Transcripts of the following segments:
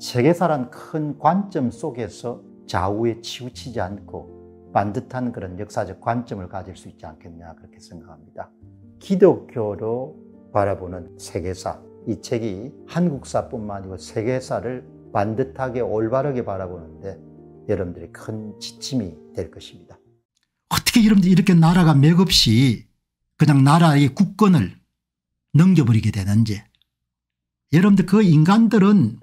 세계사란 큰 관점 속에서 좌우에 치우치지 않고 반듯한 그런 역사적 관점을 가질 수 있지 않겠냐 그렇게 생각합니다. 기독교로 바라보는 세계사 이 책이 한국사뿐만 아니고 세계사를 반듯하게 올바르게 바라보는데 여러분들이 큰 지침이 될 것입니다. 어떻게 여러분들이 이렇게 나라가 맥없이 그냥 나라의 국권을 넘겨버리게 되는지 여러분들 그 인간들은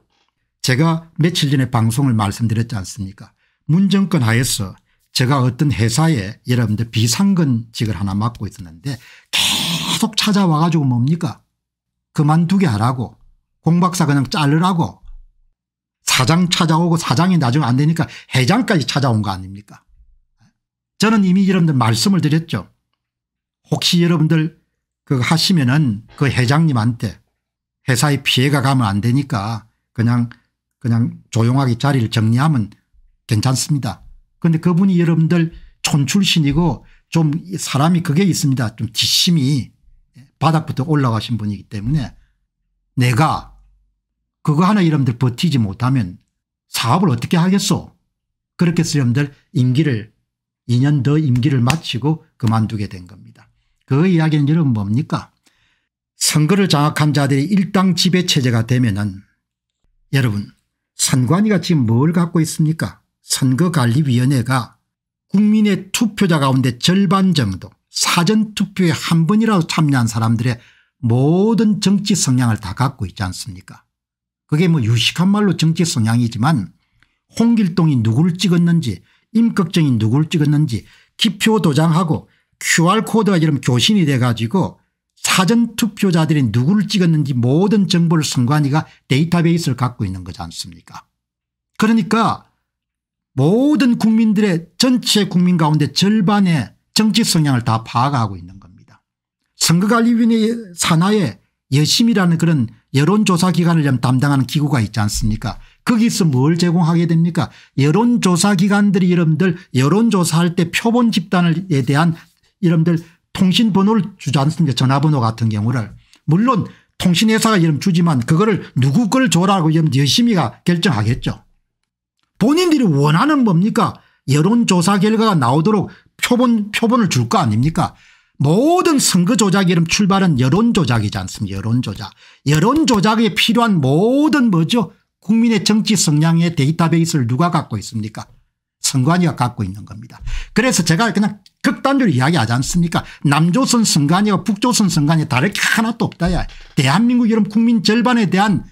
제가 며칠 전에 방송을 말씀드렸지 않습니까 문정권 하에서 제가 어떤 회사에 여러분들 비상근직을 하나 맡고 있었는데 계속 찾아와 가지고 뭡니까 그만두게 하라고 공박사 그냥 자르라고 사장 찾아오고 사장이 나중에 안 되니까 회장까지 찾아온 거 아닙니까 저는 이미 여러분들 말씀을 드렸죠 혹시 여러분들 그거 하시면은 그 회장님한테 회사에 피해가 가면 안 되니까 그냥 그냥 조용하게 자리를 정리하면 괜찮습니다. 그런데 그분이 여러분들 촌출신이고 좀 사람이 그게 있습니다. 좀 뒷심이 바닥부터 올라가신 분이기 때문에 내가 그거 하나 여러분들 버티지 못하면 사업을 어떻게 하겠소 그렇게 해서 여러분들 임기를 2년 더 임기를 마치고 그만두게 된 겁니다. 그 이야기는 여러분 뭡니까 선거를 장악한 자들이 일당 지배체제가 되면 은 여러분 선관위 같이 뭘 갖고 있습니까 선거관리위원회가 국민의 투표자 가운데 절반 정도 사전투표에 한 번이라도 참여한 사람들의 모든 정치 성향을 다 갖고 있지 않습니까 그게 뭐 유식한 말로 정치 성향이지만 홍길동이 누굴 찍었는지 임꺽정이 누굴 찍었는지 기표 도장하고 QR코드가 이런 교신이 돼가지고 사전투표자들이 누구를 찍었는지 모든 정보를 선관위가 데이터베이스를 갖고 있는 거지 않습니까 그러니까 모든 국민들의 전체 국민 가운데 절반의 정치 성향을 다 파악하고 있는 겁니다. 선거관리위원회 산하에 여심이라는 그런 여론조사기관을 담당하는 기구가 있지 않습니까 거기서 뭘 제공하게 됩니까 여론조사기관들이 여러분들 여론조사할 때 표본 집단에 대한 여러분들 통신번호를 주지 않습니까 전화번호 같은 경우를 물론 통신회사가 이름 주지만 그거를 누구 걸 줘라고 이 여심이가 결정하겠죠. 본인들이 원하는 뭡니까 여론조사 결과가 나오도록 표본, 표본을 줄 거 아닙니까 모든 선거 조작 이름 출발은 여론조작이지 않습니까 여론조작. 여론조작에 필요한 모든 뭐죠 국민의 정치 성향의 데이터베이스를 누가 갖고 있습니까 선관위가 갖고 있는 겁니다. 그래서 제가 그냥 극단적으로 이야기하지 않습니까 남조선 선관위와 북조선 선관위 다를 게 하나도 없다야 대한민국 여러분 국민 절반에 대한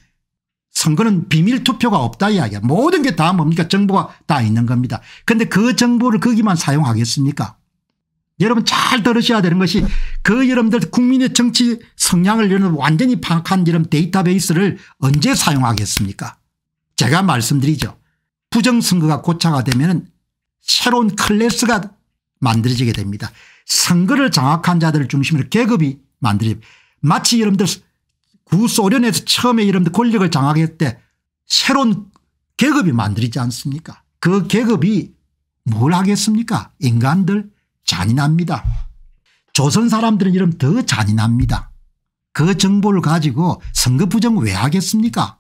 선거는 비밀투표가 없다 이야기야 모든 게 다 뭡니까 정보가 다 있는 겁니다 그런데 그 정보를 거기만 사용하겠습니까 여러분 잘 들으셔야 되는 것이 그 여러분들 국민의 정치 성향을 여러분 완전히 파악한 여러 데이터베이스를 언제 사용하겠습니까 제가 말씀드리죠 부정선거가 고차가 되면 은 새로운 클래스가 만들어지게 됩니다. 선거를 장악한 자들을 중심으로 계급이 만들어 마치 여러분들 구소련에서 처음에 여러분들 권력을 장악할 때 새로운 계급이 만들어지지 않습니까 그 계급이 뭘 하겠습니까 인간들 잔인합니다. 조선 사람들은 이러면 더 잔인합니다. 그 정보를 가지고 선거 부정 왜 하겠습니까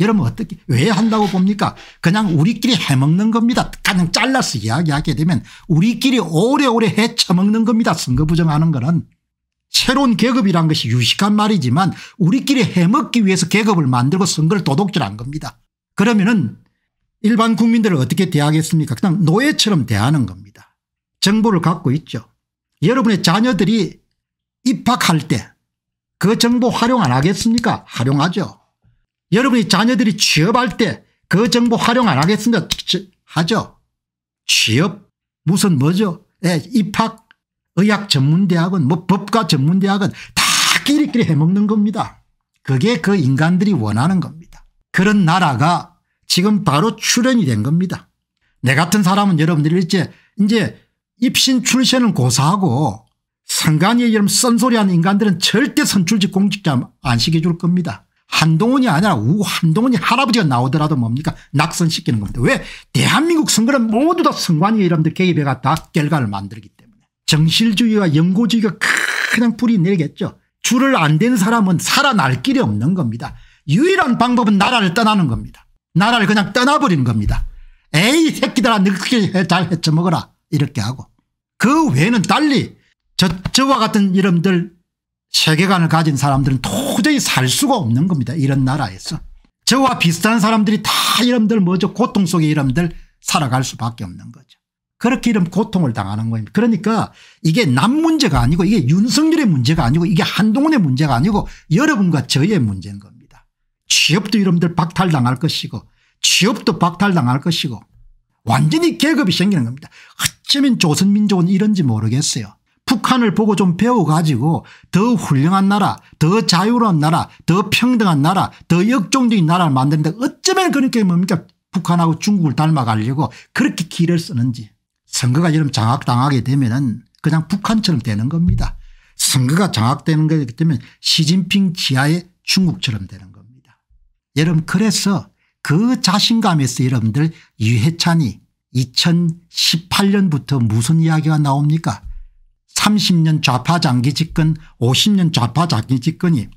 여러분 어떻게 왜 한다고 봅니까 그냥 우리끼리 해먹는 겁니다. 가장 잘라서 이야기하게 되면 우리끼리 오래오래 해쳐먹는 겁니다. 선거 부정하는 거는. 새로운 계급이란 것이 유식한 말이지만 우리끼리 해먹기 위해서 계급을 만들고 선거를 도둑질한 겁니다. 그러면은 일반 국민들을 어떻게 대하겠습니까 그냥 노예처럼 대하는 겁니다. 정보를 갖고 있죠. 여러분의 자녀들이 입학할 때 그 정보 활용 안 하겠습니까 활용하죠. 여러분이 자녀들이 취업할 때 그 정보 활용 안 하겠습니다. 하죠. 취업 무슨 뭐죠 예, 입학 의학 전문대학은뭐 법과 전문대학은다 끼리끼리 해먹는 겁니다. 그게 그 인간들이 원하는 겁니다. 그런 나라가 지금 바로 출현이 된 겁니다. 내 같은 사람은 여러분들 이제 이제 입신 출세는 고사하고 상관이 여러분 썬소리하는 인간들은 절대 선출직 공직자 안 시켜줄 겁니다. 한동훈이 아니라 우한동훈이 할아버지가 나오더라도 뭡니까 낙선시키는 겁니다. 왜 대한민국 선거는 모두 다 선관위 러분들 개입해가 다 결과를 만들기 때문에 정실주의와 영고주의가 그냥 불이 내리겠죠. 줄을 안된 사람은 살아날 길이 없는 겁니다. 유일한 방법은 나라를 떠나는 겁니다. 나라를 그냥 떠나버리는 겁니다. 에이 새끼들아 너게잘 헤쳐먹어라 이렇게 하고 그 외에는 달리 저, 저와 같은 이름들 세계관을 가진 사람들은 도저히 살 수가 없는 겁니다. 이런 나라에서. 저와 비슷한 사람들이 다여러분들 뭐죠 고통 속에 러분들 살아갈 수밖에 없는 거죠. 그렇게 이런 고통을 당하는 겁니다. 그러니까 이게 남 문제가 아니고 이게 윤석열의 문제가 아니고 이게 한동훈의 문제가 아니고 여러분과 저의 문제인 겁니다. 취업도 여러분들 박탈당할 것이고 취업도 박탈당할 것이고 완전히 계급이 생기는 겁니다. 어쩌면 조선민족은 이런지 모르겠어요. 북한을 보고 좀 배워가지고 더 훌륭한 나라 더 자유로운 나라 더 평등한 나라 더 역종적인 나라를 만드는데 어쩌면 그렇게 뭡니까 북한하고 중국을 닮아가려고 그렇게 길을 쓰는지 선거가 이런 장악당하게 되면 은 그냥 북한처럼 되는 겁니다. 선거가 장악되는 거기 때문에 시진핑 지하의 중국처럼 되는 겁니다. 여러분 그래서 그 자신감에서 여러분들 유해찬이 2018년부터 무슨 이야기가 나옵니까 30년 좌파 장기 집권 50년 좌파 장기 집권이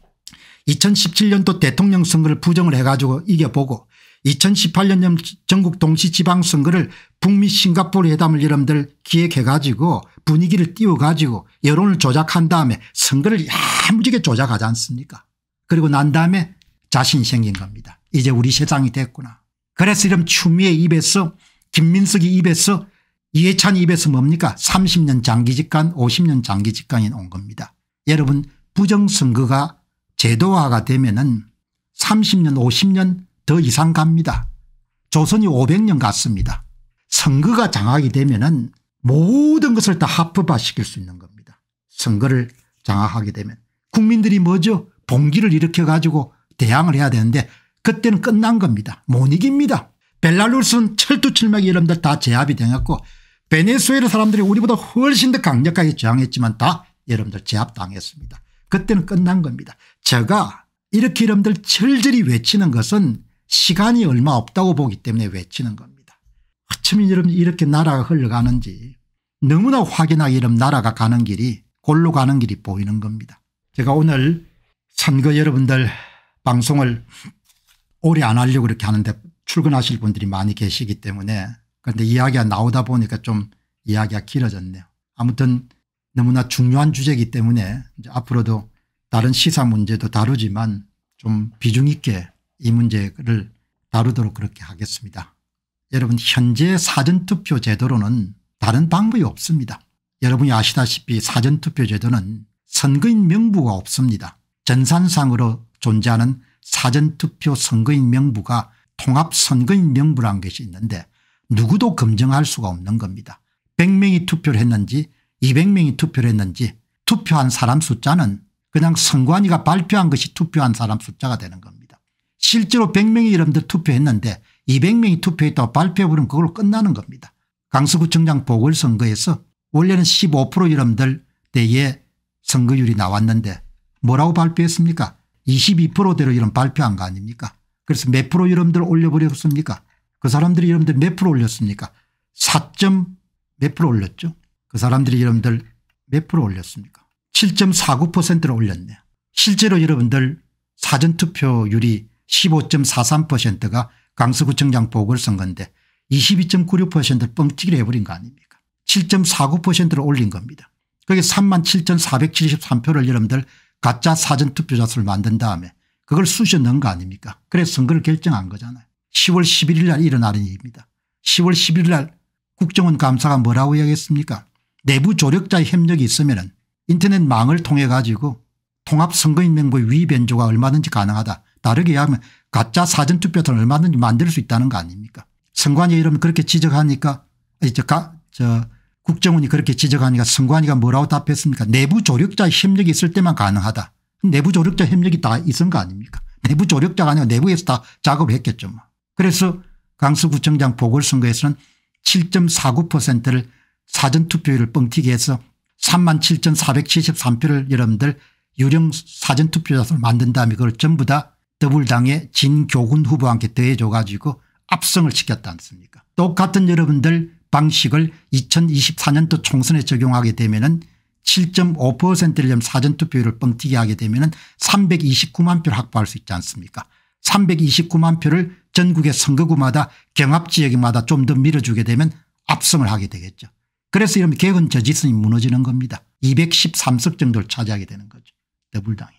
2017년도 대통령 선거를 부정을 해가지고 이겨보고 2018년 전국 동시지방선거를 북미 싱가포르 회담을 여러분들 기획해가지고 분위기를 띄워가지고 여론을 조작한 다음에 선거를 야무지게 조작하지 않습니까 그리고 난 다음에 자신이 생긴 겁니다. 이제 우리 세상이 됐구나. 그래서 이런 추미애 입에서 김민석이 입에서 이해찬 입에서 뭡니까 30년 장기직관 50년 장기직관이온 겁니다. 여러분 부정선거가 제도화가 되면 은 30년 50년 더 이상 갑니다. 조선이 500년 갔습니다. 선거가 장악이 되면 은 모든 것을 다 합법화시킬 수 있는 겁니다. 선거를 장악하게 되면 국민들이 뭐죠 봉기를 일으켜 가지고 대항을 해야 되는데 그때는 끝난 겁니다. 못 이깁니다. 벨라루스는 철두철미하게 여러분들 다 제압이 되었고 베네수엘 사람들이 우리보다 훨씬 더 강력하게 저항했지만 다 여러분들 제압당했습니다. 그때는 끝난 겁니다. 제가 이렇게 여러분들 철저히 외치는 것은 시간이 얼마 없다고 보기 때문에 외치는 겁니다. 어쩜 여러분 이렇게 나라가 흘러가는지 너무나 확연하게 여러분 나라가 가는 길이 골로 가는 길이 보이는 겁니다. 제가 오늘 선거 여러분들 방송을 오래 안 하려고 그렇게 하는데 출근하실 분들이 많이 계시기 때문에 그런데 이야기가 나오다 보니까 좀 이야기가 길어졌네요. 아무튼 너무나 중요한 주제이기 때문에 앞으로도 다른 시사 문제도 다루지만 좀 비중 있게 이 문제를 다루도록 그렇게 하겠습니다. 여러분 현재 사전투표 제도로는 다른 방법이 없습니다. 여러분이 아시다시피 사전투표 제도는 선거인 명부가 없습니다. 전산상으로 존재하는 사전투표 선거인 명부가 통합선거인 명부라는 것이 있는데 누구도 검증할 수가 없는 겁니다. 100명이 투표를 했는지 200명이 투표를 했는지 투표한 사람 숫자는 그냥 선관위가 발표한 것이 투표한 사람 숫자가 되는 겁니다. 실제로 100명이 여러분들 투표했는데 200명이 투표했다고 발표해버리면 그걸로 끝나는 겁니다. 강서구청장 보궐선거에서 원래는 15% 여러분들 대의 선거율이 나왔는데 뭐라고 발표했습니까 22%대로 이런 발표한 거 아닙니까 그래서 몇 프로 여러분들 올려버렸습니까 그 사람들이 여러분들 몇 프로 올렸습니까 4. 몇 프로 올렸죠 그 사람들이 여러분들 몇 프로 올렸습니까 7.49%를 올렸네요 실제로 여러분들 사전투표율이 15.43%가 강서구청장 보궐선거인데 22.96%를 뻥튀기를 해버린 거 아닙니까 7.49%를 올린 겁니다. 그게 3 7,473표를 여러분들 가짜 사전투표자 수를 만든 다음에 그걸 쑤셔 넣은 거 아닙니까 그래서 선거를 결정한 거잖아요. 10월 11일 날 일어나는 일입니다. 10월 11일 날 국정원 감사가 뭐라고 이야기했습니까 내부 조력자의 협력이 있으면 인터넷망을 통해 가지고 통합선거인명부의 위변조가 얼마든지 가능하다. 다르게 하면 가짜 사전투표를 얼마든지 만들 수 있다는 거 아닙니까 선관위 이러면 그렇게 지적하니까 저, 가, 저 국정원이 그렇게 지적하니까 선관위가 뭐라고 답했습니까 내부 조력자의 협력이 있을 때만 가능하다. 내부 조력자 협력이 다 있은 거 아닙니까 내부 조력자가 아니고 내부에서 다 작업을 했겠죠. 뭐. 그래서 강서구청장 보궐선거에서는 7.49%를 사전투표율을 뻥튀기 해서 37,473표를 여러분들 유령 사전투표자수를 만든 다음에 그걸 전부 다 더불당의 진교훈 후보한테 더해줘 가지고 압승을 시켰다 않습니까 똑같은 여러분들 방식을 2024년도 총선에 적용하게 되면 은 7.5%를 사전투표율을 뻥튀기 하게 되면 은 329만 표를 확보할 수 있지 않습니까 329만 표를 전국의 선거구마다 경합지역마다 좀 더 밀어주게 되면 압승을 하게 되겠죠. 그래서 이러면 개혁은 저지선이 무너지는 겁니다. 213석 정도를 차지하게 되는 거죠. 더불당이.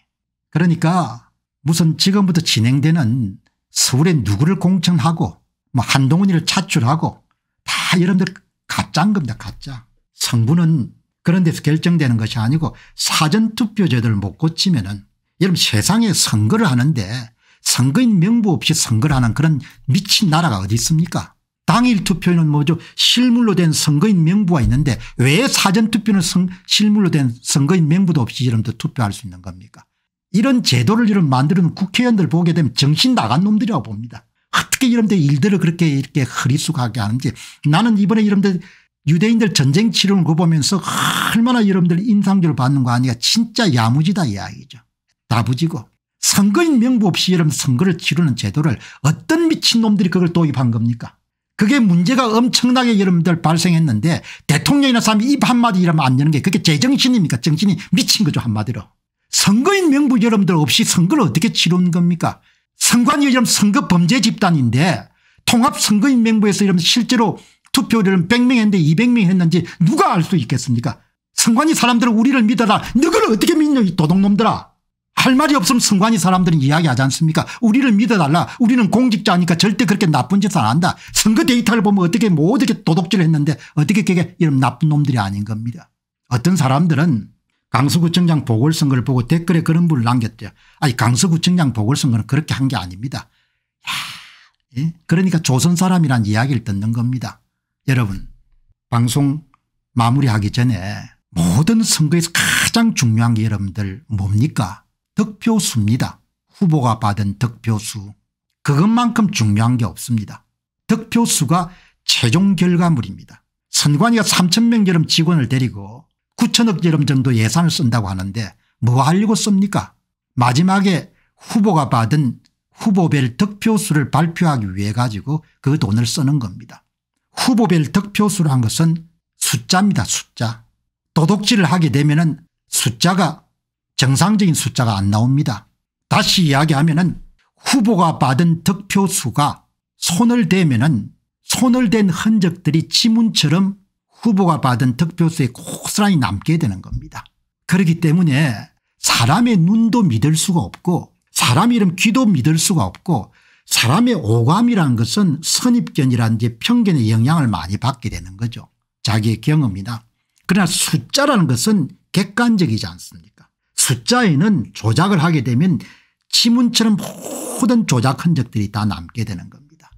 그러니까 무슨 지금부터 진행되는 서울에 누구를 공천하고 뭐 한동훈이를 차출하고 다 여러분들 가짜인 겁니다. 가짜. 성분은 그런 데서 결정되는 것이 아니고 사전투표제도를 못 고치면 은 여러분 세상에 선거를 하는데 선거인 명부 없이 선거를 하는 그런 미친 나라가 어디 있습니까 당일 투표는 뭐죠 실물로 된 선거인 명부가 있는데 왜 사전투표는 실물로 된 선거인 명부도 없이 이름도 투표할 수 있는 겁니까 이런 제도를 이런 만드는 국회의원들 보게 되면 정신 나간 놈들이라고 봅니다. 어떻게 이런데 일들을 그렇게 이렇게 흐리숙하게 하는지 나는 이번에 이런데 유대인들 전쟁 치르는 거 보면서 얼마나 여러분들 인상적을 받는 거 아니야 진짜 야무지다 이야기죠. 다부지고 선거인 명부 없이 여러분 선거를 치르는 제도를 어떤 미친놈들이 그걸 도입한 겁니까 그게 문제가 엄청나게 여러분들 발생했는데 대통령이나 사람이 입 한마디 이러면 안 되는 게 그게 제정신입니까 정신이 미친 거죠 한마디로 선거인 명부 여러분들 없이 선거를 어떻게 치르는 겁니까 선관위 여러분 선거 범죄 집단인데 통합선거인 명부에서 여러분 실제로 투표를 100명 했는데 200명 했는지 누가 알 수 있겠습니까 선관위 사람들은 우리를 믿어라 너를 어떻게 믿냐 이 도둑놈들아 할 말이 없으면 승관이 사람들은 이야기하지 않습니까 우리를 믿어달라 우리는 공직자니까 절대 그렇게 나쁜 짓을안 한다 선거 데이터를 보면 어떻게 뭐 어떻게 도둑질을 했는데 어떻게 그게 이런 나쁜 놈들이 아닌 겁니다 어떤 사람들은 강서구청장 보궐선거를 보고 댓글에 그런 분을 남겼대요 아니 강서구청장 보궐선거는 그렇게 한 게 아닙니다 야, 예? 그러니까 조선 사람이란 이야기를 듣는 겁니다 여러분 방송 마무리하기 전에 모든 선거에서 가장 중요한 게 여러분들 뭡니까 득표수입니다. 후보가 받은 득표수. 그것만큼 중요한 게 없습니다. 득표수가 최종 결과물입니다. 선관위가 3천명여름 직원을 데리고 9천억여름 정도 예산을 쓴다고 하는데 뭐 하려고 씁니까 마지막에 후보가 받은 후보별 득표수를 발표하기 위해 가지고 그 돈을 쓰는 겁니다. 후보별 득표수란 것은 숫자입니다 숫자. 도둑질을 하게 되면 숫자가 정상적인 숫자가 안 나옵니다. 다시 이야기하면 은 후보가 받은 득표 수가 손을 대면 은 손을 댄 흔적들이 지문처럼 후보가 받은 득표수에 고스란히 남게 되는 겁니다. 그렇기 때문에 사람의 눈도 믿을 수가 없고 사람 이름 귀도 믿을 수가 없고 사람의 오감이란 것은 선입견이란 이 편견의 영향을 많이 받게 되는 거죠. 자기의 경험이나. 그러나 숫자라는 것은 객관적이지 않습니까 숫자에는 조작을 하게 되면 지문처럼 모든 조작 흔적들이 다 남게 되는 겁니다.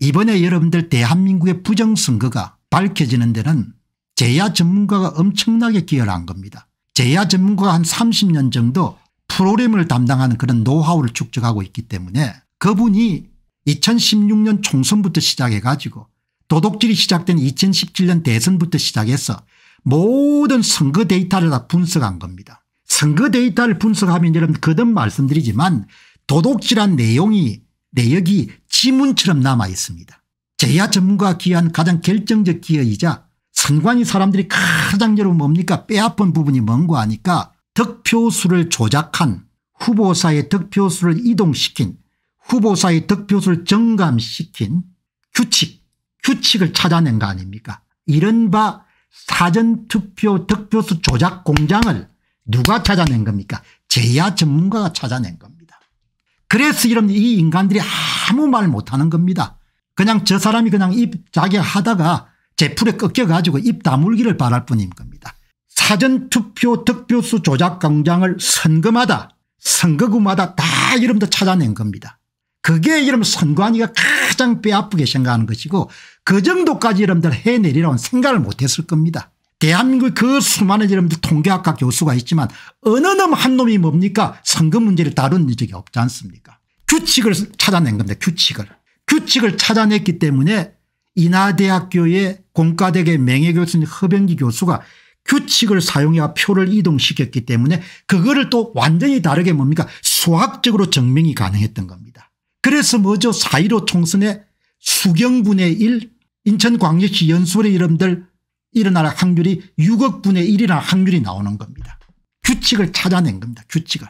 이번에 여러분들 대한민국의 부정선거가 밝혀지는 데는 제야 전문가가 엄청나게 기여를 한 겁니다. 제야 전문가가 한 30년 정도 프로그램을 담당하는 그런 노하우를 축적하고 있기 때문에 그분이 2016년 총선부터 시작해 가지고 도덕질이 시작된 2017년 대선부터 시작해서 모든 선거 데이터를 다 분석한 겁니다. 선거 데이터를 분석하면 여러분 거듭 말씀드리지만 도덕질한 내용이 내역이 지문처럼 남아 있습니다. 제야 전문가가 기여한 가장 결정적 기여이자 선관위 사람들이 가장 여러분 뭡니까 빼앗은 부분이 뭔고 하니까 득표수를 조작한 후보사의 득표수를 이동시킨 후보사의 득표수를 정감시킨 규칙 규칙을 찾아낸 거 아닙니까 이른바 사전투표 득표수 조작 공장을 누가 찾아낸 겁니까 제야 전문가가 찾아낸 겁니다. 그래서 이런 이 인간들이 아무 말 못하는 겁니다. 그냥 저 사람이 그냥 입 자기 하다가 제풀에 꺾여가지고 입 다물기를 바랄 뿐인 겁니다. 사전투표 득표수 조작 강장을 선거마다 선거구마다 다 이름도 찾아낸 겁니다. 그게 이름 선관위가 가장 뼈아프게 생각하는 것이고 그 정도까지 이름들 해내리라는 생각을 못했을 겁니다. 대한민국 그 수많은 여러분들 통계학과 교수가 있지만 어느 놈 한 놈이 뭡니까 선거 문제를 다룬 적이 없지 않습니까 규칙을 찾아낸 겁니다 규칙을 규칙을 찾아냈기 때문에 인하대학교의 공과대계 명예교수인 허병기 교수가 규칙을 사용해 표를 이동시켰기 때문에 그거를 또 완전히 다르게 뭡니까 수학적으로 증명이 가능했던 겁니다. 그래서 뭐죠 4.15 총선에 수경분의1 인천광역시 연수원의 여러분들 일어날 확률이 6억 분의 1이나 확률이 나오는 겁니다. 규칙을 찾아낸 겁니다. 규칙을.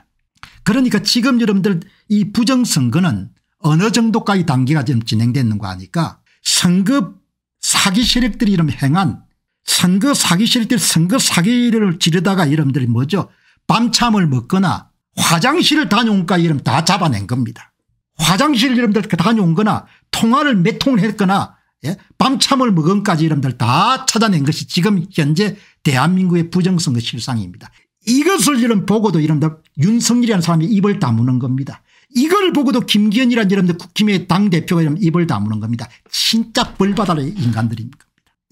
그러니까 지금 여러분들 이 부정선거는 어느 정도까지 단계가 지금 진행되는 거 아니까 선거 사기 세력들이 이런 행한 선거 사기 세력들 선거 사기를 지르다가 여러분들이 뭐죠 밤참을 먹거나 화장실을 다녀온 까 이름 다 잡아낸 겁니다. 화장실 여러분들 다녀온 거나 통화를 몇 통을 했거나 예? 밤참을 먹은까지 이름들 다 찾아낸 것이 지금 현재 대한민국의 부정선거 실상입니다. 이것을 이런 보고도 이름들 윤석열이라는 사람이 입을 다무는 겁니다. 이걸 보고도 김기현이라는 이름들 국힘의 당대표가 이런 입을 다무는 겁니다. 진짜 벌받아라 인간들입니다.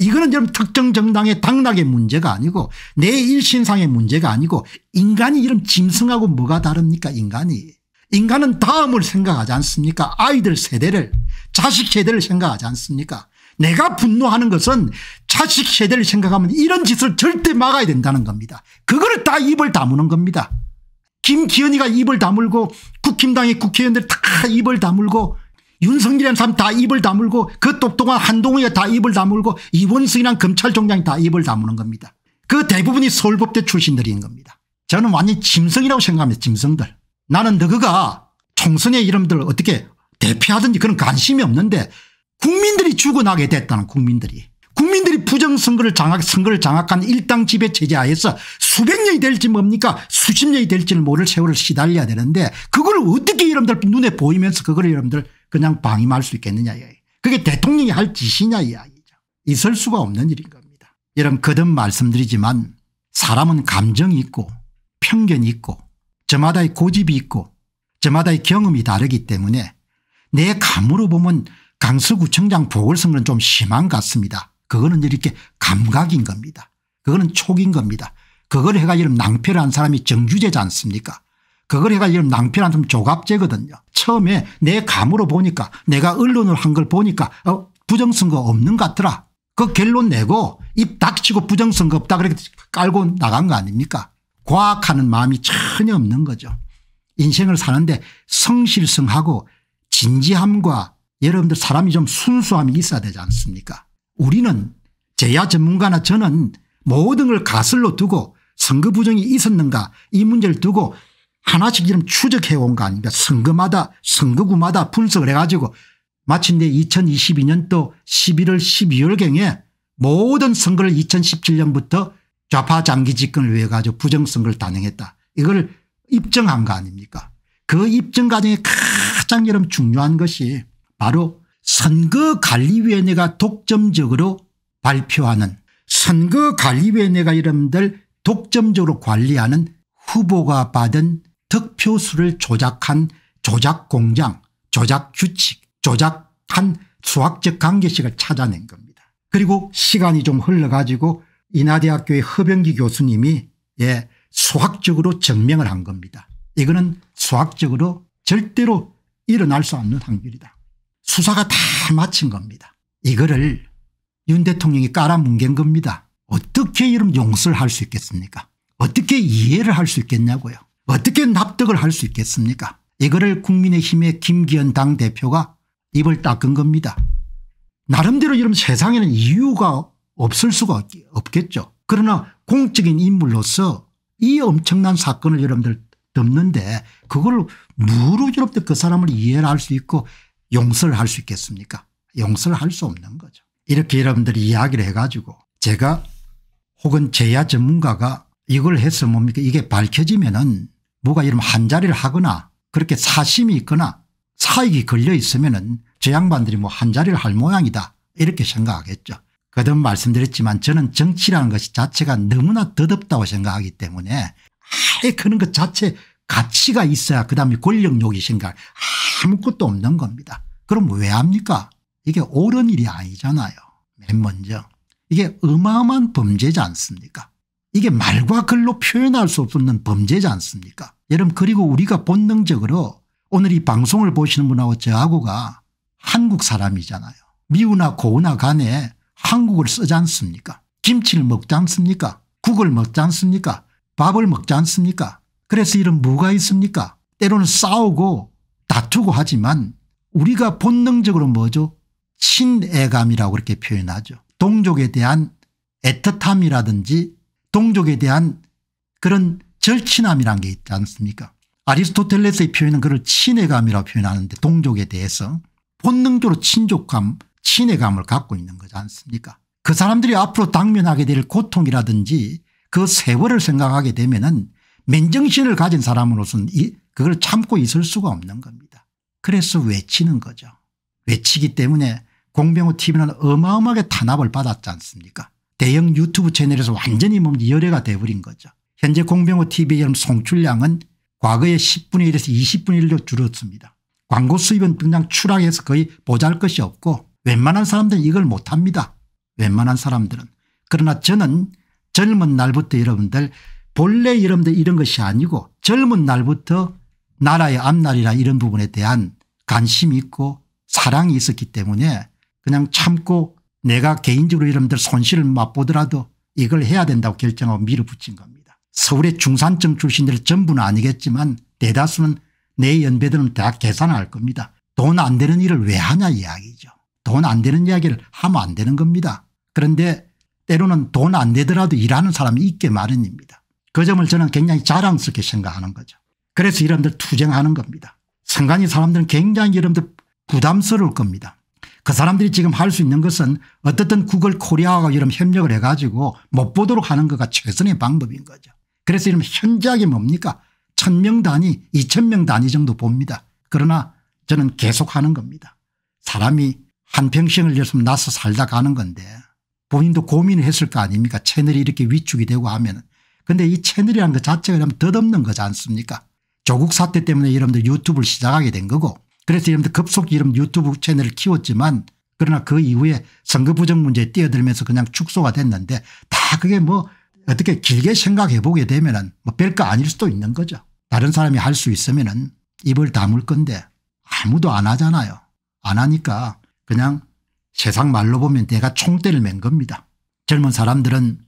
이거는 여러분 특정 정당의 당락의 문제가 아니고 내 일신상의 문제가 아니고 인간이 이런 짐승하고 뭐가 다릅니까 인간이. 인간은 다음을 생각하지 않습니까? 아이들 세대를 자식 세대를 생각하지 않습니까? 내가 분노하는 것은 자식 세대를 생각하면 이런 짓을 절대 막아야 된다는 겁니다. 그거를 다 입을 다무는 겁니다. 김기현이가 입을 다물고 국힘당의 국회의원들 다 입을 다물고 윤석열이는 사람 다 입을 다물고 그 똑똑한 한동훈이가 다 입을 다물고 이원승이란 검찰총장이 다 입을 다무는 겁니다. 그 대부분이 서울법대 출신들인 겁니다. 저는 완전히 짐승이라고 생각합니다. 짐승들. 나는 너그가 총선의 이름들 어떻게 대표하든지 그런 관심이 없는데 국민들이 죽어나게 됐다는 국민들이 국민들이 부정선거를 장악 선거를 장악한 일당 지배 체제 하에서 수백 년이 될지 뭡니까 수십 년이 될지를 모를 세월을 시달려야 되는데 그걸 어떻게 여러분들 눈에 보이면서 그걸 여러분들 그냥 방임할 수 있겠느냐 이야 그게 대통령이 할 짓이냐 이야기죠. 있을 수가 없는 일인 겁니다. 여러분 거듭 말씀드리지만 사람은 감정이 있고 편견이 있고 저마다의 고집이 있고 저마다의 경험이 다르기 때문에 내 감으로 보면 강서구청장 보궐선거는 좀 심한 것 같습니다. 그거는 이렇게 감각인 겁니다. 그거는 촉인 겁니다. 그걸 해가지고 낭패를 한 사람이 정규제지 않습니까 그걸 해가지고 낭패를 한 사람은 조갑제거든요. 처음에 내 감으로 보니까 내가 언론을 한 걸 보니까 어, 부정선거 없는 것 같더라. 그 결론 내고 입 닥치고 부정선거 없다 그렇게 깔고 나간 거 아닙니까 과학하는 마음이 전혀 없는 거죠. 인생을 사는데 성실성하고 진지함과 여러분들 사람이 좀 순수함이 있어야 되지 않습니까 우리는 제야 전문가나 저는 모든 걸 가슬로 두고 선거 부정이 있었는가 이 문제를 두고 하나씩 이름 추적해 온 거 아닙니까 선거마다 선거구마다 분석을 해가지고 마침내 2022년도 11월 12월경에 모든 선거를 2017년부터 좌파 장기 집권을 위해 가지고 부정선거를 단행했다. 이걸 입증한 거 아닙니까 그 입증 과정에 가장 여러분 중요한 것이 바로 선거관리위원회가 독점적으로 발표하는 선거관리위원회가 여러분들 독점적으로 관리하는 후보가 받은 득표수를 조작한 조작공장 조작규칙 조작한 수학적 관계식을 찾아낸 겁니다. 그리고 시간이 좀 흘러가지고 인하대학교의 허병기 교수님이 예, 수학적으로 증명을 한 겁니다. 이거는 수학적으로 절대로 일어날 수 없는 확률이다. 수사가 다 마친 겁니다. 이거를 윤 대통령이 깔아뭉갠 겁니다. 어떻게 이런 용서를 할 수 있겠습니까 어떻게 이해를 할 수 있겠냐고요. 어떻게 납득을 할 수 있겠습니까 이거를 국민의힘의 김기현 당대표가 입을 닦은 겁니다. 나름대로 이런 세상에는 이유가 없을 수가 없겠죠. 그러나 공적인 인물로서 이 엄청난 사건을 여러분들 덮는데 그걸 무르저롭게 그 사람을 이해를 할 수 있고 용서를 할 수 있겠습니까 용서를 할 수 없는 거죠. 이렇게 여러분들이 이야기를 해가지고 제가 혹은 제야 전문가가 이걸 해서 뭡니까 이게 밝혀지면은 뭐가 이런 한자리를 하거나 그렇게 사심이 있거나 사익이 걸려 있으면은 저 양반들이 뭐 한자리를 할 모양이다 이렇게 생각하겠죠. 그도 말씀드렸지만 저는 정치라는 것이 자체가 너무나 더덥다고 생각하기 때문에 아예 그런 것 자체 가치가 있어야 그다음에 권력욕이 생각 아무것도 없는 겁니다. 그럼 왜 합니까? 이게 옳은 일이 아니잖아요. 맨 먼저 이게 어마어마한 범죄지 않습니까? 이게 말과 글로 표현할 수 없는 범죄지 않습니까? 여러분 그리고 우리가 본능적으로 오늘 이 방송을 보시는 분하고 저하고가 한국 사람이잖아요. 미우나 고우나 간에 한국을 쓰지 않습니까 김치를 먹지 않습니까 국을 먹지 않습니까 밥을 먹지 않습니까 그래서 이런 뭐가 있습니까 때로는 싸우고 다투고 하지만 우리가 본능적으로 뭐죠 친애감이라고 그렇게 표현하죠 동족에 대한 애틋함이라든지 동족에 대한 그런 절친함이란 게 있지 않습니까 아리스토텔레스의 표현은 그를 친애감이라고 표현하는데 동족에 대해서 본능적으로 친족감 친애감을 갖고 있는 거지 않습니까 그 사람들이 앞으로 당면하게 될 고통이라든지 그 세월을 생각하게 되면 은 맨정신을 가진 사람으로서는 그걸 참고 있을 수가 없는 겁니다. 그래서 외치는 거죠. 외치기 때문에 공병호 TV는 어마어마하게 탄압을 받았지 않습니까 대형 유튜브 채널에서 완전히 뭐 열애가 돼버린 거죠. 현재 공병호 TV의 송출량은 과거의 10분의 1에서 20분의 1로 줄었습니다. 광고 수입은 그냥 추락해서 거의 보잘 것이 없고 웬만한 사람들은 이걸 못합니다. 웬만한 사람들은. 그러나 저는 젊은 날부터 여러분들 본래 여러분들 이런 것이 아니고 젊은 날부터 나라의 앞날이나 이런 부분에 대한 관심이 있고 사랑이 있었기 때문에 그냥 참고 내가 개인적으로 여러분들 손실을 맛보더라도 이걸 해야 된다고 결정하고 밀어붙인 겁니다. 서울의 중산층 출신들 전부는 아니겠지만 대다수는 내 연배들은 다 계산을 할 겁니다. 돈 안 되는 일을 왜 하냐 이야기죠. 돈안 되는 이야기를 하면 안 되는 겁니다. 그런데 때로는 돈 안 되더라도 일하는 사람이 있게 마련입니다. 그 점을 저는 굉장히 자랑스럽게 생각하는 거죠. 그래서 이런들 투쟁하는 겁니다. 상관위 사람들은 굉장히 여러분들 부담스러울 겁니다. 그 사람들이 지금 할 수 있는 것은 어떻든 구글 코리아와 이런 협력을 해가지고 못 보도록 하는 것가 최선의 방법인 거죠. 그래서 이런 현저하게 뭡니까 천 명 단위 이천명 단위 정도 봅니다. 그러나 저는 계속 하는 겁니다. 사람이 한 병씩을 예를 나서 살다 가는 건데 본인도 고민을 했을 거 아닙니까 채널이 이렇게 위축이 되고 하면 근데 이 채널이라는 것 자체가 그 덧없는 거지 않습니까 조국 사태 때문에 여러분들 유튜브를 시작하게 된 거고 그래서 여러분들 급속히 여러분 유튜브 채널을 키웠지만 그러나 그 이후에 선거 부정 문제에 뛰어들면서 그냥 축소가 됐는데 다 그게 뭐 어떻게 길게 생각해 보게 되면은 뭐 별거 아닐 수도 있는 거죠. 다른 사람이 할 수 있으면은 입을 다물 건데 아무도 안 하잖아요. 안 하니까 그냥 세상 말로 보면 내가 총대를 맨 겁니다. 젊은 사람들은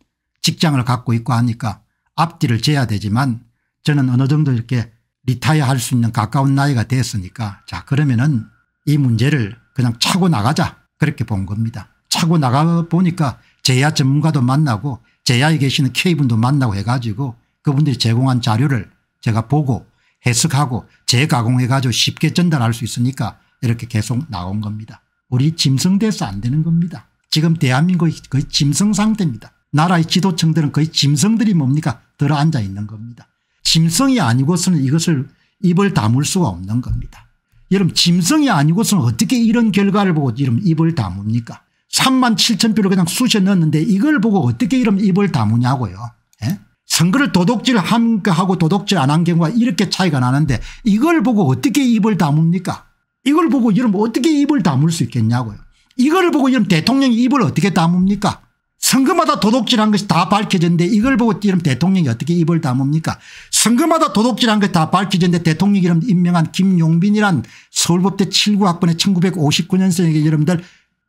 직장을 갖고 있고 하니까 앞뒤를 재야 되지만 저는 어느 정도 이렇게 리타이어 할 수 있는 가까운 나이가 됐으니까 자 그러면은 이 문제를 그냥 차고 나가자 그렇게 본 겁니다. 차고 나가 보니까 제야 전문가도 만나고 제야에 계시는 케이분도 만나고 해가지고 그분들이 제공한 자료를 제가 보고 해석하고 재가공해가지고 쉽게 전달할 수 있으니까 이렇게 계속 나온 겁니다. 우리 짐승돼서 안 되는 겁니다. 지금 대한민국이 거의 짐승 상태입니다. 나라의 지도층들은 거의 짐승들이 뭡니까 들어앉아 있는 겁니다. 짐승이 아니고서는 이것을 입을 다물 수가 없는 겁니다. 여러분 짐승이 아니고서는 어떻게 이런 결과를 보고 이런 입을 다뭅니까 3만 7천 표를 그냥 쑤셔 넣었는데 이걸 보고 어떻게 이런 입을 다무냐고요. 예? 선거를 도덕질한 하고 도덕질안 한 경우가 이렇게 차이가 나는데 이걸 보고 어떻게 입을 다뭅니까 이걸 보고 여러분 어떻게 입을 다물 수 있겠냐고요. 이걸 보고 여러분 대통령이 입을 어떻게 다뭅니까? 선거마다 도둑질한 것이 다 밝혀졌는데 이걸 보고 여러분 대통령이 어떻게 입을 다뭅니까? 선거마다 도둑질한 것이 다 밝혀졌는데 대통령이 여러분 임명한 김용빈이란 서울법대 7구학번의 1959년생에게 여러분들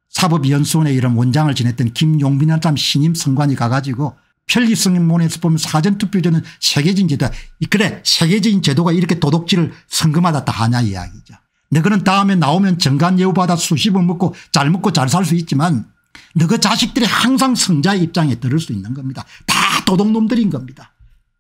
사법연수원의 이런 원장을 지냈던 김용빈이라는 참 신임 선관이 가가지고 편리성문에서 보면 사전투표제는 세계적인 제도다. 그래 세계적인 제도가 이렇게 도둑질을 선거마다 다 하냐 이야기죠. 너그는 다음에 나오면 정관 예우받아 수십을 먹고 잘 먹고 잘 살 수 있지만 너그 자식들이 항상 성자의 입장에 들을 수 있는 겁니다. 다 도둑놈들인 겁니다.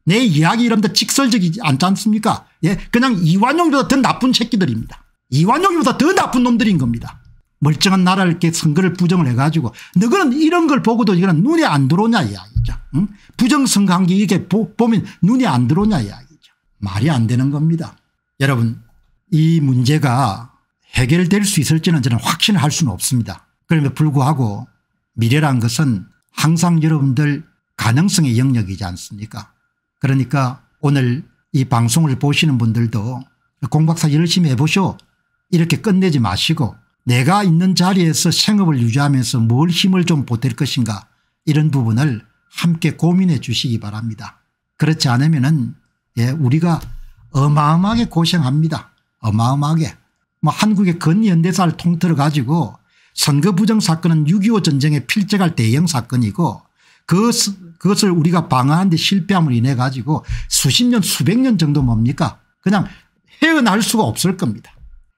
내 이야기 이름도 직설적이지 않지 않습니까 예, 그냥 이완용보다 더 나쁜 새끼들입니다. 이완용보다 더 나쁜 놈들인 겁니다. 멀쩡한 나라를 이렇게 선거를 부정을 해가지고 너그는 이런 걸 보고도 이거는 눈에 안 들어오냐 이야기죠. 응? 부정선거 한 게 이렇게 보, 보면 눈에 안 들어오냐 이야기죠. 말이 안 되는 겁니다. 여러분 이 문제가 해결될 수 있을지는 저는 확신을 할 수는 없습니다. 그럼에도 불구하고 미래란 것은 항상 여러분들 가능성의 영역이지 않습니까 그러니까 오늘 이 방송을 보시는 분들도 공박사 열심히 해보쇼 이렇게 끝내지 마시고 내가 있는 자리에서 생업을 유지하면서 뭘 힘을 좀 보탤 것인가 이런 부분을 함께 고민해 주시기 바랍니다. 그렇지 않으면 예, 우리가 어마어마하게 고생합니다. 어마어마하게 뭐 한국의 근연대사를 통틀어 가지고 선거 부정 사건은 6.25 전쟁에 필적할 대형 사건이고 그 그것, 을 우리가 방어하는 데 실패함을 인해 가지고 수십 년 수백 년 정도 뭡니까 그냥 헤어날 수가 없을 겁니다.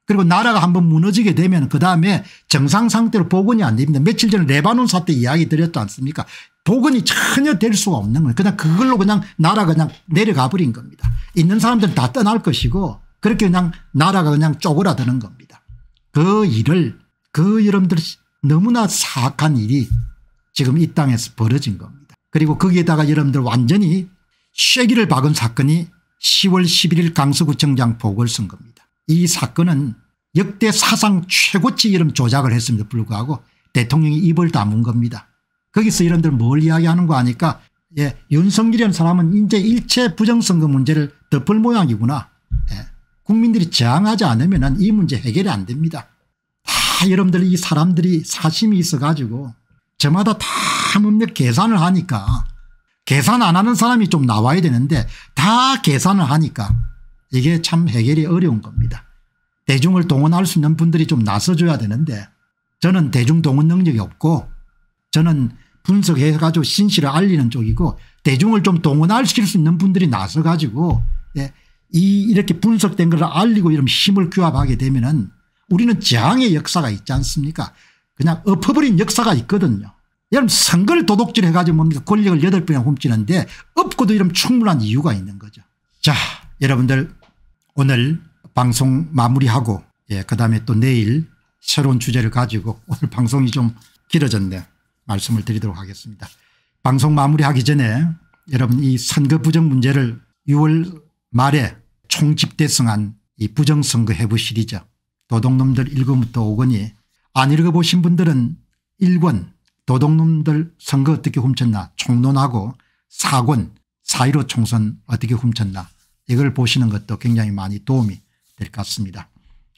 그리고 나라가 한번 무너지게 되면 그다음에 정상 상태로 복원이 안 됩니다. 며칠 전에 레바논 사태 이야기 드렸지 않습니까 복원이 전혀 될 수가 없는 거예요. 그냥 그걸로 그냥 나라 그냥 내려가 버린 겁니다. 있는 사람들은 다 떠날 것이고 그렇게 그냥 나라가 그냥 쪼그라드는 겁니다. 그 일을 그 여러분들 너무나 사악한 일이 지금 이 땅에서 벌어진 겁니다. 그리고 거기에다가 여러분들 완전히 쇠기를 박은 사건이 10월 11일 강서구청장 보궐선거입니다. 이 사건은 역대 사상 최고치 이름 조작을 했음에도 불구하고 대통령이 입을 다문 겁니다. 거기서 여러분들뭘 이야기하는 거 아니까 예, 윤석열이라는 사람은 이제 일체 부정선거 문제를 덮을 모양이구나. 예. 국민들이 저항하지 않으면 이 문제 해결이 안 됩니다. 다 여러분들 이 사람들이 사심이 있어가지고 저마다 다 몇몇 계산을 하니까 계산 안 하는 사람이 좀 나와야 되는데 다 계산을 하니까 이게 참 해결이 어려운 겁니다. 대중을 동원할 수 있는 분들이 좀 나서줘야 되는데 저는 대중 동원 능력이 없고 저는 분석해가지고 신실을 알리는 쪽이고 대중을 좀 동원할 수 있는 분들이 나서가지고 예, 이 이렇게 분석된 것을 알리고 이런 힘을 규합하게 되면은 우리는 재앙의 역사가 있지 않습니까 그냥 엎어버린 역사가 있거든요. 여러분 선거를 도둑질 해가지고 뭡니까 권력을 8번이나 훔치는데 엎고도 이런 충분한 이유가 있는 거죠. 자 여러분들 오늘 방송 마무리하고 예, 그다음에 또 내일 새로운 주제를 가지고 오늘 방송이 좀 길어졌네 말씀을 드리도록 하겠습니다. 방송 마무리하기 전에 여러분 이 선거 부정 문제를 6월 말에 총집대성한 이 부정선거 해부 시리즈 도둑놈들 1권부터 5권이 안 읽어보신 분들은 1권 도둑놈들 선거 어떻게 훔쳤나 총론하고 4권 4.15 총선 어떻게 훔쳤나 이걸 보시는 것도 굉장히 많이 도움이 될 것 같습니다.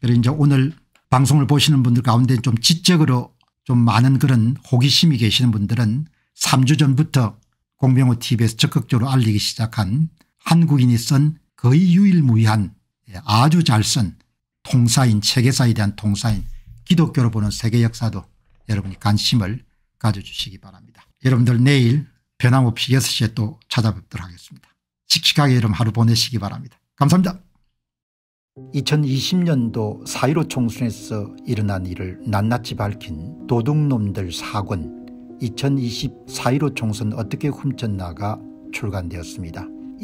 그래서 이제 오늘 방송을 보시는 분들 가운데 좀 지적으로 좀 많은 그런 호기심이 계시는 분들은 3주 전부터 공병호 tv에서 적극적으로 알리기 시작한 한국인이 쓴 거의 유일무이한 예, 아주 잘 쓴 통사인 체계사에 대한 통사인 기독교로 보는 세계 역사도 여러분이 관심을 가져주시기 바랍니다. 여러분들 내일 변함없이 6시에 또 찾아뵙도록 하겠습니다. 씩씩하게 여러분 하루 보내시기 바랍니다. 감사합니다. 2020년도 4.15 총선에서 일어난 일을 낱낱이 밝힌 도둑놈들 사권2020 4.15 총선 어떻게 훔쳤나가 출간되었습니다.